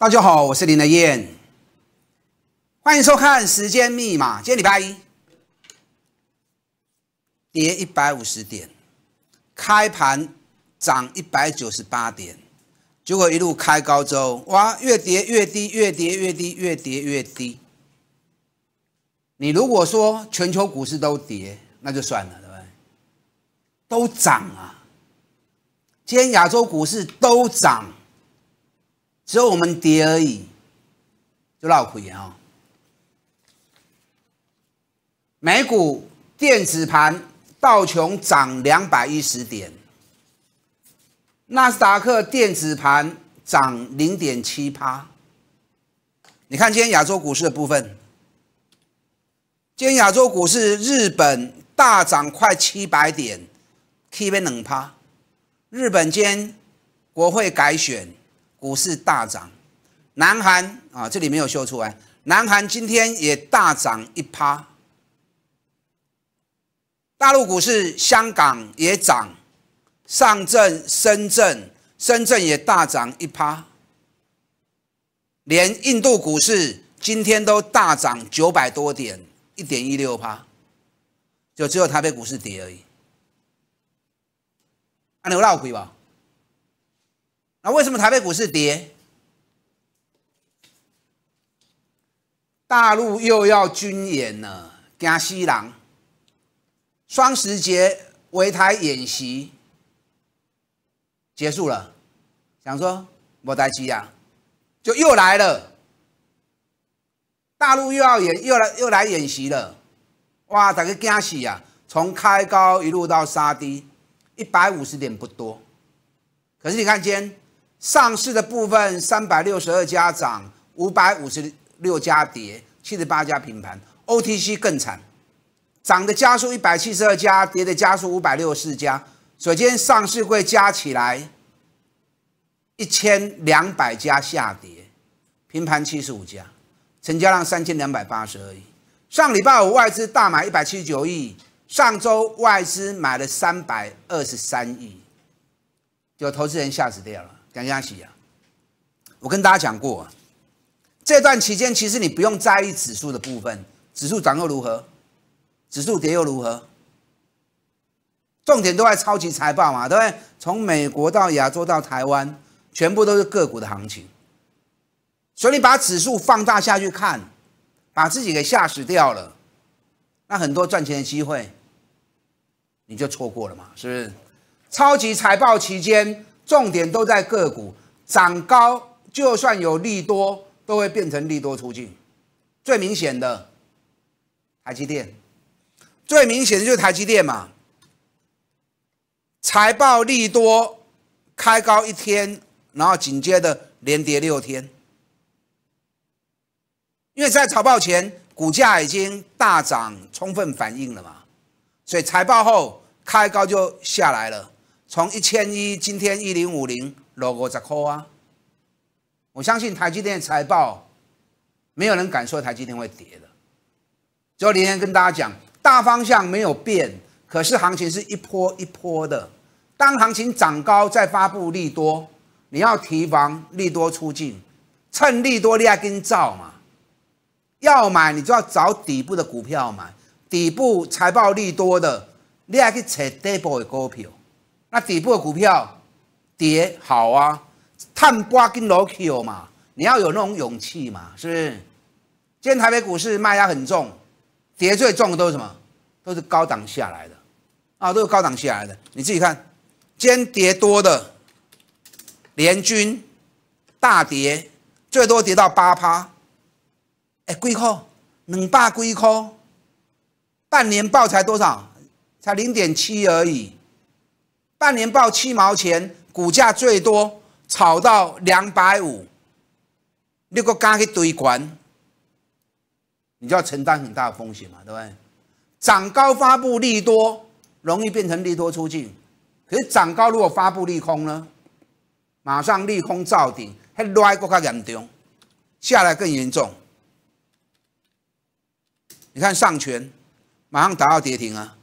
大家好，我是林德燕，欢迎收看《时间密码》。今天礼拜一，跌一百五十点，开盘涨一百九十八点，结果一路开高走，哇，越跌越低，越跌越低，越跌越低。你如果说全球股市都跌，那就算了，对不对？都涨啊，今天亚洲股市都涨。只有我们跌而已，就闹苦言哦。美股电子盘道琼涨两百一十点，纳斯达克电子盘涨零点七趴。你看今天亚洲股市的部分，今天亚洲股市日本大涨快七百点，K 边冷趴。日本今国会改选。股市大涨，南韩啊，这里没有秀出来。南韩今天也大涨一趴。大陆股市，香港也涨，上证、深圳，深圳也大涨一趴。连印度股市今天都大涨九百多点，一点一六趴，就只有台北股市跌而已。啊，玲，你还有亏吧？那为什么台北股市跌？大陆又要军演了，加西人！双十节围台演习结束了，想说莫代心啊，就又来了，大陆又要演，又来又来演习了，哇，大家惊死啊！从开高一路到杀低，一百五十点不多，可是你看今。天。上市的部分三百六十二家涨，五百五十六家跌，七十八家平盘。OTC 更惨，涨的加速一百七十二家，跌的加速五百六十四家。所以今天上市会加起来一千两百家下跌，平盘七十五家，成交量三千两百八十而已。上礼拜五外资大买一百七十九亿，上周外资买了三百二十三亿，有投资人吓死掉了。蒋嘉喜啊，我跟大家讲过，这段期间其实你不用在意指数的部分，指数涨又如何，指数跌又如何，重点都在超级财报嘛，对不对？从美国到亚洲到台湾，全部都是个股的行情，所以你把指数放大下去看，把自己给吓死掉了，那很多赚钱的机会你就错过了嘛，是不是？超级财报期间。重点都在个股涨高，就算有利多，都会变成利多出境。最明显的，台积电，最明显的就是台积电嘛。财报利多开高一天，然后紧接着连跌六天，因为在财报前股价已经大涨，充分反应了嘛，所以财报后开高就下来了。从一千一，今天一零五零落五十块啊！我相信台积电财报，没有人敢说台积电会跌的。就今天跟大家讲，大方向没有变，可是行情是一波一波的。当行情涨高，再发布利多，你要提防利多出尽，趁利多利害跟造嘛。要买，你就要找底部的股票买，底部财报利多的，你害去切底部的股票。那底部的股票跌好啊，探瓜跟罗 Q 嘛，你要有那种勇气嘛，是不是？今天台北股市卖压很重，跌最重的都是什么？都是高档下来的啊，都是高档下来的。你自己看，今天跌多的联军大跌，最多跌到八趴。哎，亏空两八亏空，半年报才多少？才零点七而已。半年报七毛钱，股价最多炒到两百五，你搁敢去堆款？你就要承担很大的风险嘛，对不对？涨高发布利多，容易变成利多出境。可是涨高如果发布利空呢，马上利空造顶，还衰搁较严重，下来更严重。你看上泉，马上达到跌停啊！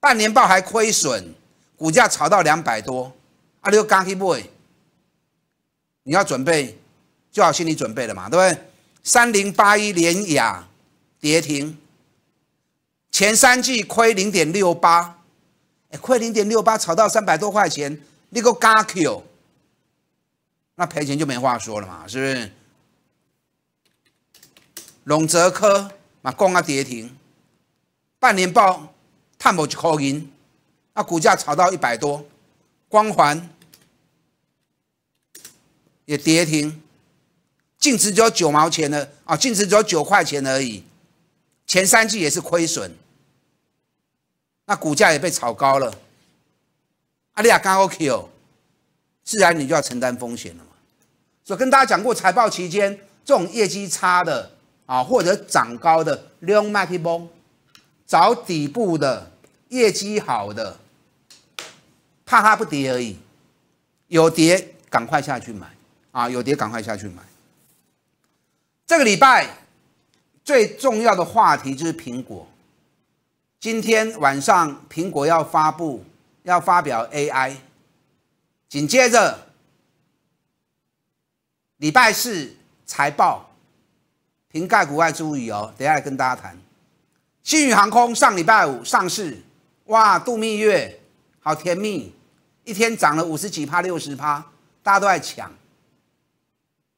半年报还亏损。股价炒到两百多，啊，你 g a g b o 你要准备，做好心理准备了嘛，对不对？三零八一连雅跌停，前三季亏零点六八，哎，亏零点六八，炒到三百多块钱，你个 g a g 那赔钱就没话说了嘛，是不是？龙泽科嘛，光啊跌停，半年报探无一元。那股价炒到一百多，光环也跌停，净值只有九毛钱了啊，净值只有九块钱而已，前三季也是亏损，那股价也被炒高了。阿利亚刚好 k i 自然你就要承担风险了嘛。所以跟大家讲过，财报期间这种业绩差的啊，或者涨高的利用 n g m Bon，找底部的，业绩好的。怕它不跌而已，有跌赶快下去买啊！有跌赶快下去买。这个礼拜最重要的话题就是苹果。今天晚上苹果要发布，要发表 AI。紧接着礼拜四财报，瓶盖股外注意哦，等下来跟大家谈。新宇航空上礼拜五上市，哇，度蜜月，好甜蜜。一天涨了五十几趴、六十趴，大家都在抢。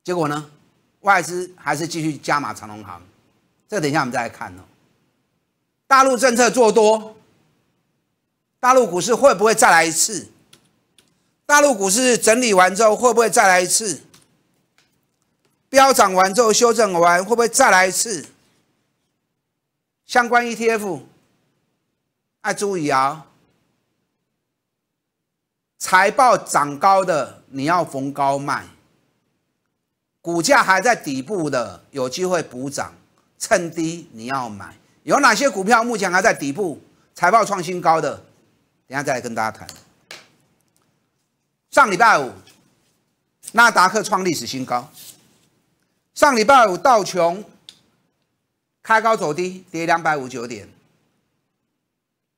结果呢，外资还是继续加码长隆行。这等一下我们再来看哦。大陆政策做多，大陆股市会不会再来一次？大陆股市整理完之后会不会再来一次？飙涨完之后修正完会不会再来一次？相关 ETF，爱注意啊！财报涨高的你要逢高卖，股价还在底部的有机会补涨，趁低你要买。有哪些股票目前还在底部？财报创新高的，等下再来跟大家谈。上礼拜五，纳达克创历史新高。上礼拜五道琼开高走低，跌两百五十九点。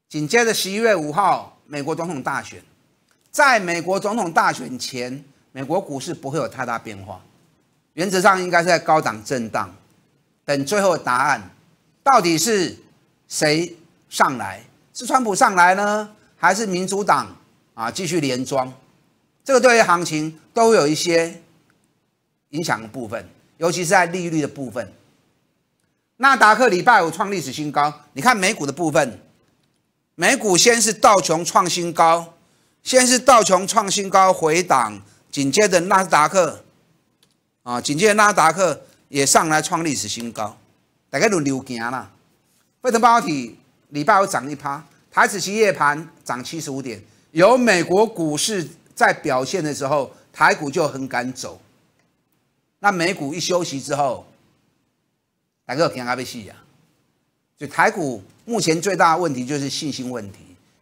紧接着十一月五号美国总统大选。在美国总统大选前，美国股市不会有太大变化，原则上应该是在高档震荡，等最后答案，到底是谁上来？是川普上来呢，还是民主党啊继续连庄？这个对于行情都有一些影响的部分，尤其是在利率的部分。纳达克礼拜五创历史新高，你看美股的部分，美股先是道琼创新高。先是道琼创新高回档，紧接着纳斯达克，啊，紧接着纳斯达克也上来创历史新高，大概都流行了。汇特半导体礼拜五涨一趴，台指期夜盘涨七十五点。有美国股市在表现的时候，台股就很敢走。那美股一休息之后，哪个偏阿被洗呀。就台股目前最大的问题就是信心问题。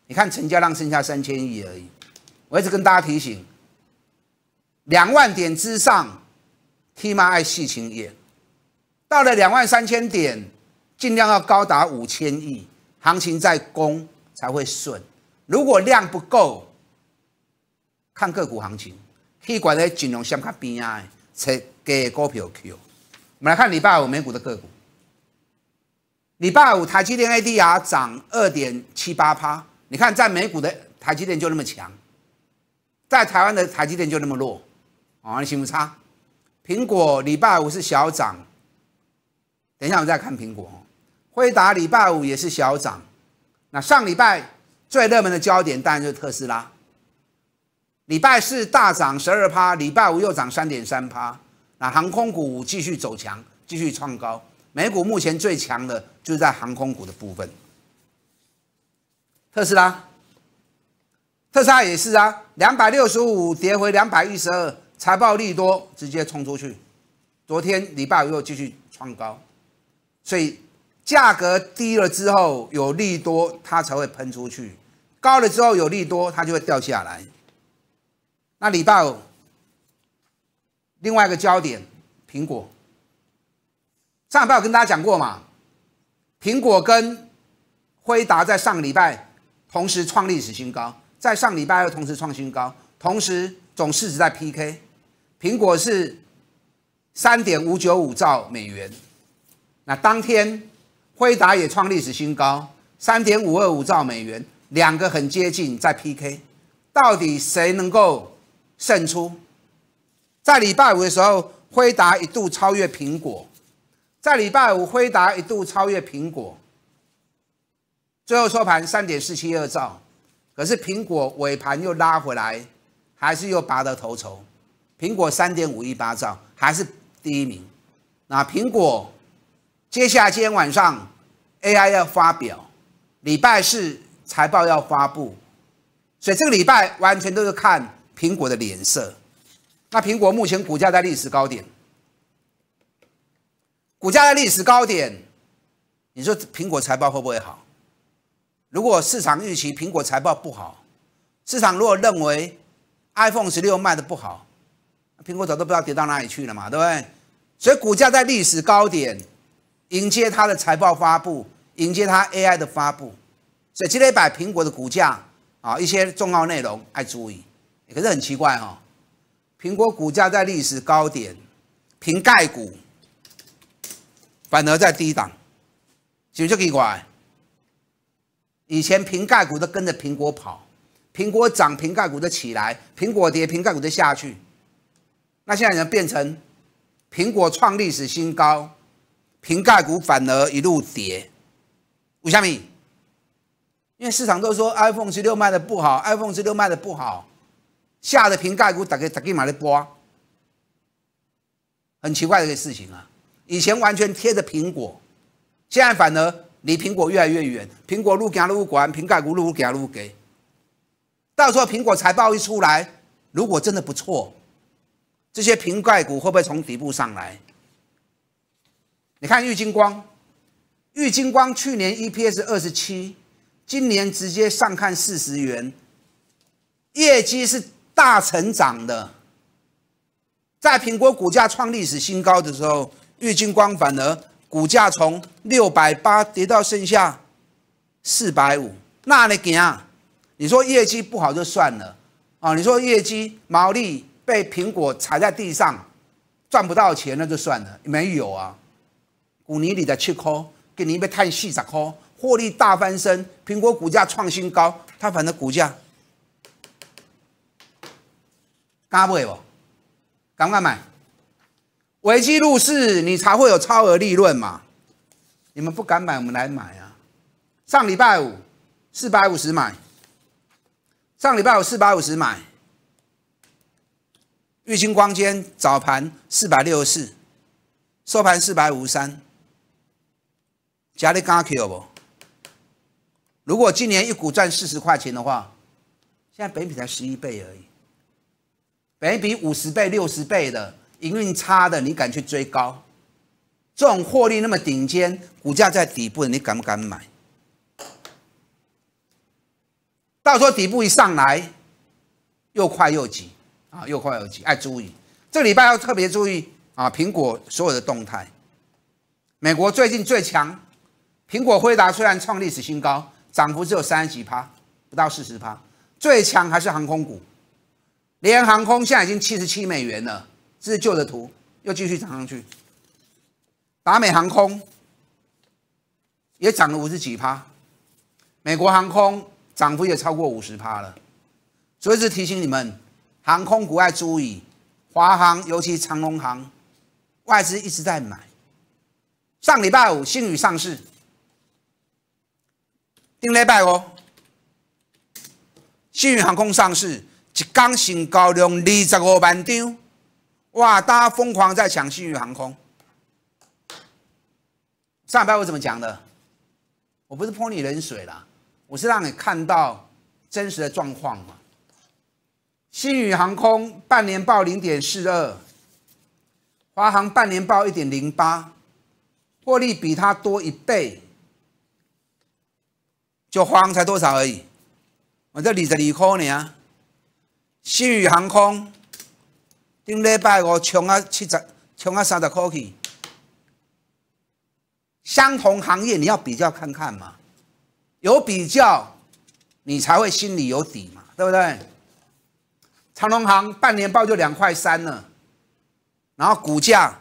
你看成交量剩下三千亿而已。我一直跟大家提醒：两万点之上，t 妈爱戏情演；到了两万三千点，尽量要高达五千亿，行情在攻才会顺。如果量不够，看个股行情，可以管在金融相卡边啊，切给股票 Q。我们来看礼拜五美股的个股，礼拜五台积电 ADR 涨二点七八趴，你看在美股的台积电就那么强。在台湾的台积电就那么弱，啊，心不差。苹果礼拜五是小涨，等一下我再看苹果。辉达礼拜五也是小涨。那上礼拜最热门的焦点当然就是特斯拉。礼拜四大涨十二趴，礼拜五又涨三点三趴。那航空股继续走强，继续创高。美股目前最强的就是在航空股的部分，特斯拉。特斯拉也是啊，两百六十五跌回两百一十二，财报利多直接冲出去。昨天礼拜五又继续创高，所以价格低了之后有利多，它才会喷出去；高了之后有利多，它就会掉下来。那礼拜五另外一个焦点，苹果。上礼拜我跟大家讲过嘛，苹果跟辉达在上个礼拜同时创历史新高。在上礼拜二同时创新高，同时总市值在 PK，苹果是三点五九五兆美元，那当天辉达也创历史新高，三点五二五兆美元，两个很接近在 PK，到底谁能够胜出？在礼拜五的时候，辉达一度超越苹果，在礼拜五辉达一度超越苹果，最后收盘三点四七二兆。可是苹果尾盘又拉回来，还是又拔得头筹。苹果三点五亿八兆还是第一名。那苹果接下来今天晚上 AI 要发表，礼拜四财报要发布，所以这个礼拜完全都是看苹果的脸色。那苹果目前股价在历史高点，股价在历史高点，你说苹果财报会不会好？如果市场预期苹果财报不好，市场如果认为 iPhone 十六卖的不好，苹果早都不知道跌到哪里去了嘛，对不对？所以股价在历史高点，迎接它的财报发布，迎接它 AI 的发布，所以今天把苹果的股价啊一些重要内容爱注意。可是很奇怪哦，苹果股价在历史高点，凭盖股反而在低档，是不是奇怪？以前瓶盖股都跟着苹果跑，苹果涨，瓶盖股就起来；苹果跌，瓶盖股就下去。那现在呢？变成苹果创历史新高，瓶盖股反而一路跌。五小米，因为市场都说 iPhone 十六卖的不好，iPhone 十六卖的不好，吓得瓶盖股打个打个马的波。很奇怪的一个事情啊！以前完全贴着苹果，现在反而。离苹果越来越远，苹果撸杆路管，瓶盖股撸他路给。到时候苹果财报一出来，如果真的不错，这些瓶盖股会不会从底部上来？你看玉金光，玉金光去年 EPS 二十七，今年直接上看四十元，业绩是大成长的。在苹果股价创历史新高的时候，玉金光反而。股价从六百八跌到剩下四百五，那你怎啊？你说业绩不好就算了啊？你说业绩毛利被苹果踩在地上，赚不到钱那就算了？没有啊，股泥里的七抠，给你一杯碳细十抠，获利大翻身，苹果股价创新高，它反正股价买不？敢不敢买？危机入市，你才会有超额利润嘛？你们不敢买，我们来买啊！上礼拜五四百五十买，上礼拜五四百五十买。瑞晶光纤早盘四百六十四，收盘四百五十三。加力刚 K 不？如果今年一股赚四十块钱的话，现在本比才十一倍而已，本比五十倍、六十倍的。营运差的，你敢去追高？这种获利那么顶尖，股价在底部的，你敢不敢买？到时候底部一上来，又快又急啊！又快又急，哎，注意，这礼拜要特别注意啊！苹果所有的动态，美国最近最强，苹果辉达虽然创历史新高，涨幅只有三十几趴，不到四十趴，最强还是航空股，联航空现在已经七十七美元了。这是旧的图，又继续涨上去。达美航空也涨了五十几趴，美国航空涨幅也超过五十趴了。所以是提醒你们，航空股要注意，华航尤其长龙航，外资一直在买。上礼拜五，新宇上市，定礼拜哦。新宇航空上市，一刚新高量二十五万张。哇！大家疯狂在抢新宇航空。上礼拜我怎么讲的？我不是泼你冷水啦，我是让你看到真实的状况嘛。新宇航空半年报零点四二，华航半年报一点零八，获利比它多一倍，就华航才多少而已。我这理着理科呢啊，新宇航空。顶礼拜五冲啊七十，冲啊三十块去。相同行业你要比较看看嘛，有比较你才会心里有底嘛，对不对？长隆行半年报就两块三了，然后股价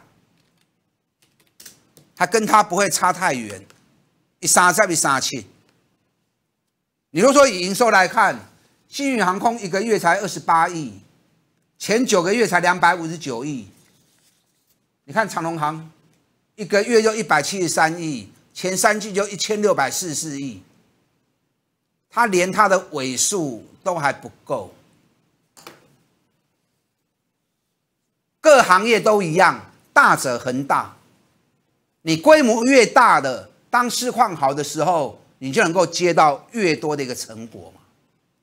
它跟它不会差太远，一杀再比杀出。你如果说以营收来看，西域航空一个月才二十八亿。前九个月才两百五十九亿，你看长隆行一个月就一百七十三亿，前三季就一千六百四十四亿，它连它的尾数都还不够。各行业都一样，大者恒大，你规模越大的，当市况好的时候，你就能够接到越多的一个成果嘛，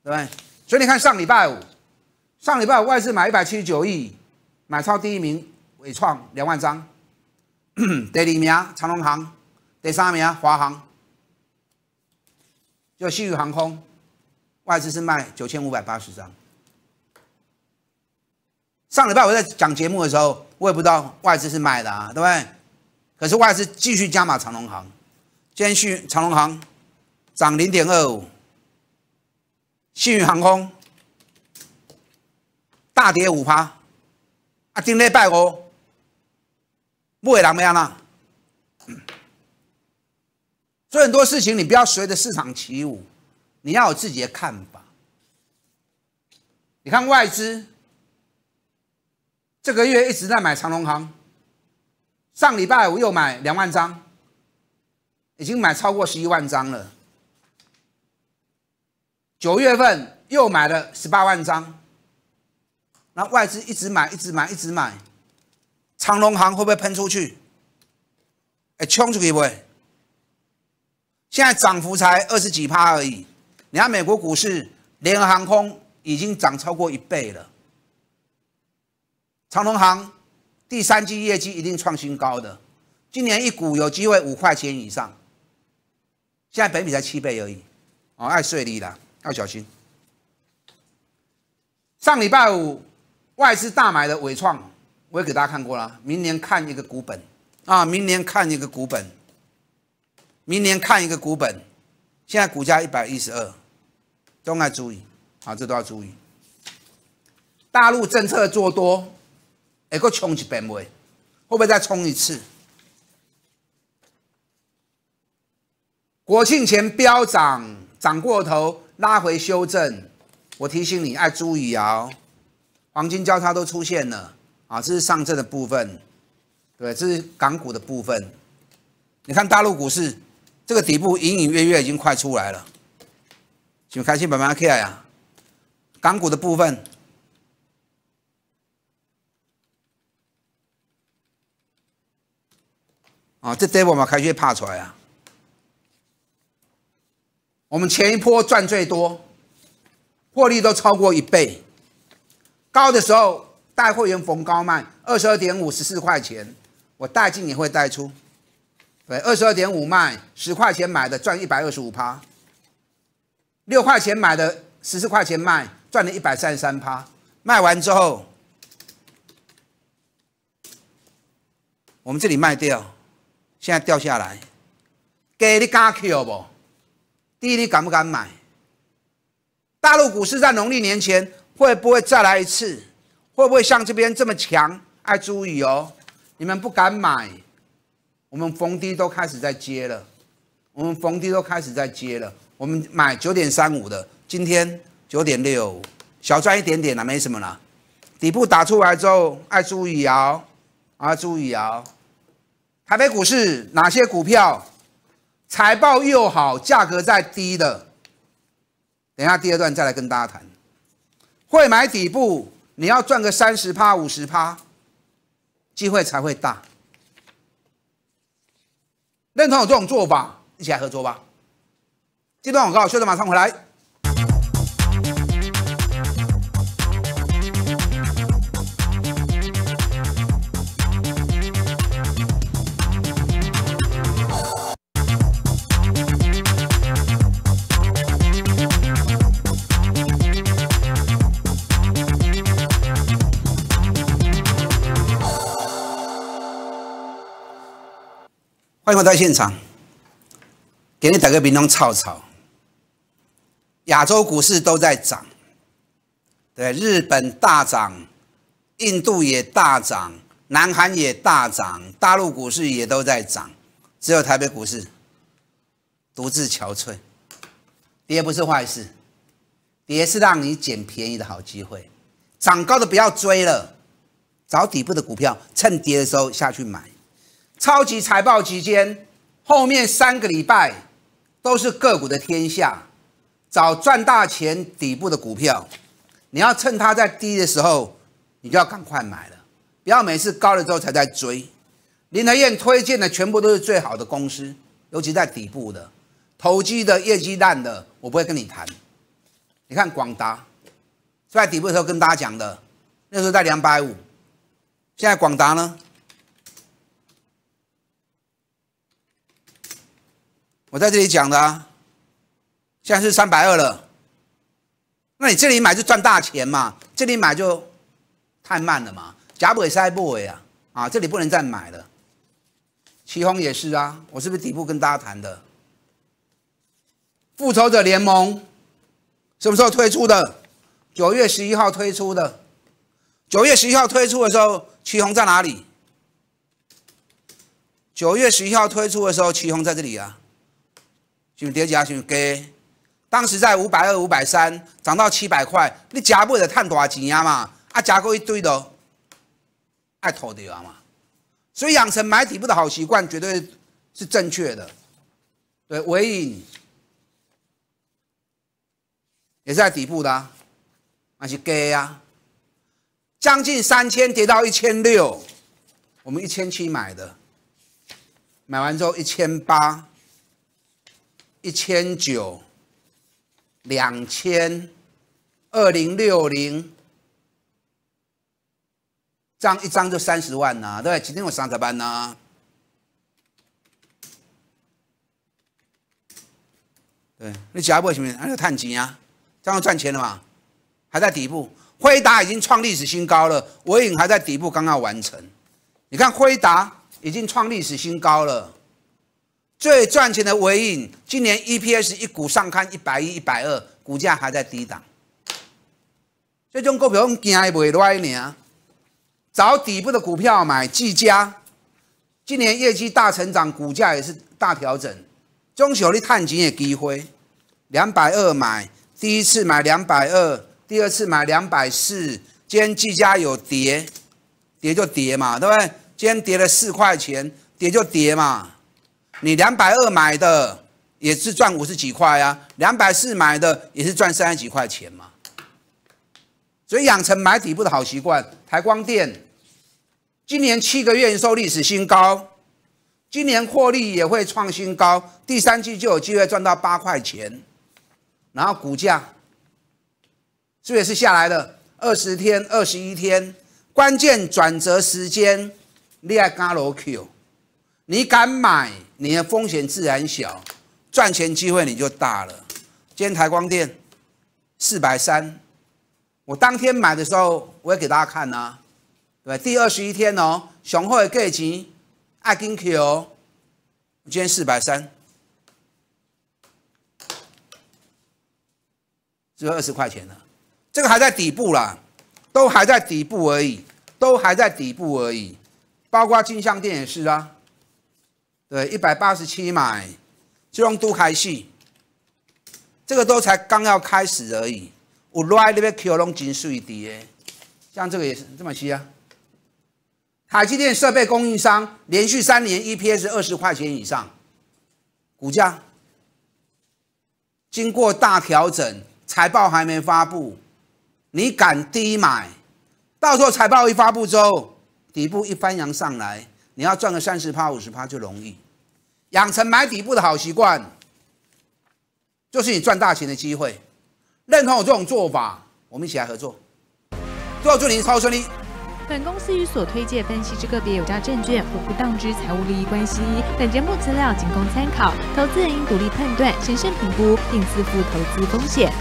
对不对？所以你看上礼拜五。上礼拜外资买一百七十九亿，买超第一名伟创两万张，第二名长隆行，第三名华航，就信誉航空，外资是卖九千五百八十张。上礼拜我在讲节目的时候，我也不知道外资是卖的啊，对不对？可是外资继续加码长隆行，今天续长隆行涨零点二五，信誉航空。大跌五趴，啊！今礼拜五，买的人没安那？做很多事情，你不要随着市场起舞，你要有自己的看法。你看外资这个月一直在买长隆行，上礼拜五又买两万张，已经买超过十一万张了。九月份又买了十八万张。那外资一直买，一直买，一直买，长隆行会不会喷出去？哎，冲出去不会。现在涨幅才二十几趴而已。你看美国股市，联合航空已经涨超过一倍了。长隆行第三季业绩一定创新高的，今年一股有机会五块钱以上。现在本比才七倍而已，哦，爱睡利了，要小心。上礼拜五。外资大买的伟创，我也给大家看过了。明年看一个股本啊，明年看一个股本，明年看一个股本。现在股价一百一十二，都要注意啊，这都要注意。大陆政策做多，哎，够冲一遍倍，会不会再冲一次？国庆前飙涨，涨过头，拉回修正。我提醒你，爱注意哦。黄金交叉都出现了啊！这是上证的部分，对，这是港股的部分。你看大陆股市，这个底部隐隐约约已经快出来了。请开心慢开心呀？港股的部分啊，这 i 我嘛，开始怕出来啊。我们前一波赚最多，获利都超过一倍。高的时候，带会员逢高卖二十二点五十四块钱，我带进也会带出，对，二十二点五卖十块钱买的赚一百二十五趴，六块钱买的十四块钱卖赚了一百三十三趴，卖完之后，我们这里卖掉，现在掉下来，给你敢去不？第一，你敢不敢买？大陆股市在农历年前。会不会再来一次？会不会像这边这么强？爱猪羽哦，你们不敢买，我们逢低都开始在接了。我们逢低都开始在接了。我们买九点三五的，今天九点六，小赚一点点了，没什么了。底部打出来之后，爱猪羽窑，啊，猪意窑。台北股市哪些股票财报又好，价格在低的？等下第二段再来跟大家谈。会买底部，你要赚个三十趴、五十趴，机会才会大。认同我这种做法，一起来合作吧。这段广告，休整马上回来。等我在现场，给你打个比方，炒炒。亚洲股市都在涨，对，日本大涨，印度也大涨，南韩也大涨，大陆股市也都在涨，只有台北股市独自憔悴。跌不是坏事，跌是让你捡便宜的好机会。涨高的不要追了，找底部的股票，趁跌的时候下去买。超级财报期间，后面三个礼拜都是个股的天下，找赚大钱底部的股票，你要趁它在低的时候，你就要赶快买了，不要每次高了之后才在追。林德燕推荐的全部都是最好的公司，尤其在底部的，投机的业绩烂的，我不会跟你谈。你看广达在底部的时候跟大家讲的，那时候在两百五，现在广达呢？我在这里讲的，啊，现在是三百二了，那你这里买就赚大钱嘛？这里买就太慢了嘛？甲尾塞不为啊！啊，这里不能再买了。旗红也是啊，我是不是底部跟大家谈的？复仇者联盟什么时候推出的？九月十一号推出的。九月十一号推出的时候，旗红在哪里？九月十一号推出的时候，旗红在这里啊。就跌价就低，当时在五百二、五百三，涨到七百块，你加不得赚多钱啊嘛？啊，加过一堆的，太土的啊嘛！所以养成买底部的好习惯，绝对是正确的。对，尾影也是在底部的，那是低啊？将近三千跌到一千六，我们一千七买的，买完之后一千八。一千九、两千、二零六零，张一张就三十万呐，对对？今天我上啥班呐？对，你下一步什么？那就探底啊？这样赚钱了嘛，还在底部，辉达已经创历史新高了，微影还在底部，刚刚完成。你看辉达已经创历史新高了。最赚钱的微影，今年 EPS 一股上看一百一、一百二，股价还在低档。这种股票用接下来买找底部的股票买技嘉，今年业绩大成长，股价也是大调整。中小油的碳晶也低灰，两百二买，第一次买两百二，第二次买两百四。今天技嘉有跌，跌就跌嘛，对不对？今天跌了四块钱，跌就跌嘛。你两百二买的也是赚五十几块啊，两百四买的也是赚三十几块钱嘛。所以养成买底部的好习惯。台光电今年七个月营收历史新高，今年获利也会创新高，第三季就有机会赚到八块钱。然后股价，这也是下来的二十天、二十一天，关键转折时间，你害 g a q 你敢买？你的风险自然小，赚钱机会你就大了。今天台光电四百三，我当天买的时候，我也给大家看呐，对吧？第二十一天哦，雄厚的业绩，爱金 Q，今天四百三，只有二十块钱了。这个还在底部啦，都还在底部而已，都还在底部而已，包括金像也是啊。对，一百八十七买，这种都开始，这个都才刚要开始而已。我来那边看龙金水底耶，像这个也是这么低啊。海信电设备供应商连续三年 EPS 二十块钱以上，股价经过大调整，财报还没发布，你敢低买，到时候财报一发布之后，底部一翻扬上来。你要赚个三十趴、五十趴就容易，养成买底部的好习惯，就是你赚大钱的机会。认同我这种做法，我们一起来合作。祝你祝您超好利。本公司与所推介分析之个别有价证券无不当之财务利益关系。本节目资料仅供参考，投资人应独立判断、审慎评估并自负投资风险。